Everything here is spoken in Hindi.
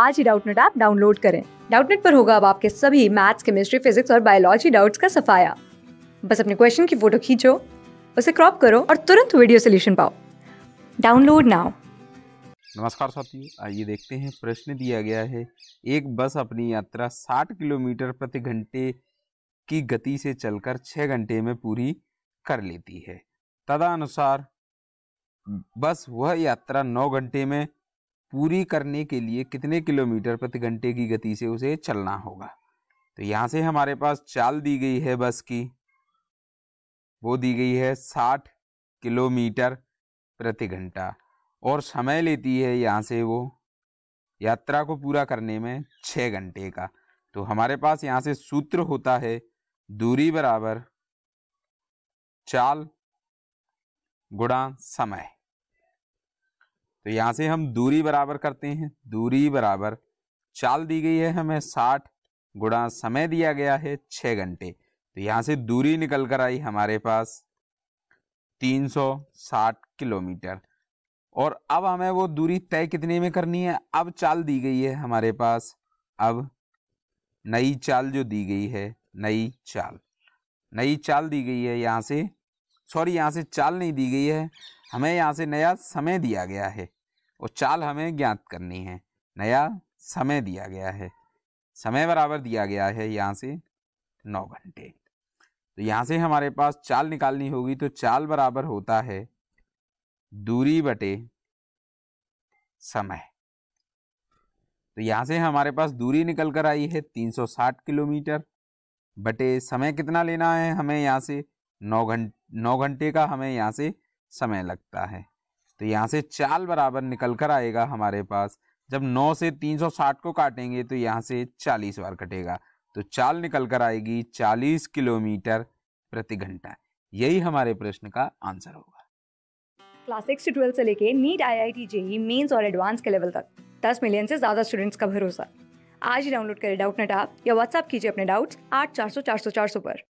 आज ही डाउटनेट ऐप डाउनलोड करें डाउटनेट पर होगा अब आपके सभी मैथ्स केमिस्ट्री फिजिक्स और बायोलॉजी डाउट्स का सफाया बस अपने क्वेश्चन की फोटो खींचो उसे क्रॉप करो और तुरंत वीडियो सोल्यूशन पाओ डाउनलोड नाउ नमस्कार साथियों आइए देखते हैं प्रश्न दिया गया है एक बस अपनी यात्रा 60 किलोमीटर प्रति घंटे की गति से चलकर 6 घंटे में पूरी कर लेती है तदानुसार बस वह यात्रा 9 घंटे में पूरी करने के लिए कितने किलोमीटर प्रति घंटे की गति से उसे चलना होगा तो यहाँ से हमारे पास चाल दी गई है बस की वो दी गई है साठ किलोमीटर प्रति घंटा और समय लेती है यहाँ से वो यात्रा को पूरा करने में छः घंटे का तो हमारे पास यहाँ से सूत्र होता है दूरी बराबर चाल गुणा समय तो यहाँ से हम दूरी बराबर करते हैं दूरी बराबर चाल दी गई है हमें साठ गुणा समय दिया गया है छः घंटे तो यहाँ से दूरी निकल कर आई हमारे पास तीन सौ साठ किलोमीटर और अब हमें वो दूरी तय कितने में करनी है अब चाल दी गई है हमारे पास अब नई चाल जो दी गई है नई चाल नई चाल दी गई है यहाँ से सॉरी यहाँ से चाल नहीं दी गई है हमें यहाँ से नया समय दिया गया है और चाल हमें ज्ञात करनी है नया समय दिया गया है समय बराबर दिया गया है यहाँ से नौ घंटे तो यहाँ से हमारे पास चाल निकालनी होगी तो चाल बराबर होता है दूरी बटे समय तो यहाँ से हमारे पास दूरी निकल कर आई है 360 किलोमीटर बटे समय कितना लेना है हमें यहाँ से नौ घंटे नौ घंटे का हमें यहाँ से समय लगता है तो यहाँ से चाल बराबर निकल कर आएगा हमारे पास जब 9 से 360 को काटेंगे तो यहाँ से 40 बार कटेगा तो चाल निकल कर आएगी 40 किलोमीटर प्रति घंटा यही हमारे प्रश्न का आंसर होगा क्लास सिक्स से ट्वेल्थ से लेके NEET I I T JEE mains और एडवांस के लेवल तक दस मिलियन से ज़्यादा स्टूडेंट्स का भरोसा आज ही डाउनलोड करें डाउट नेट आप या व्हाट्सअप कीजिए अपने डाउट्स आठ चार सौ चार सौ चार सौ पर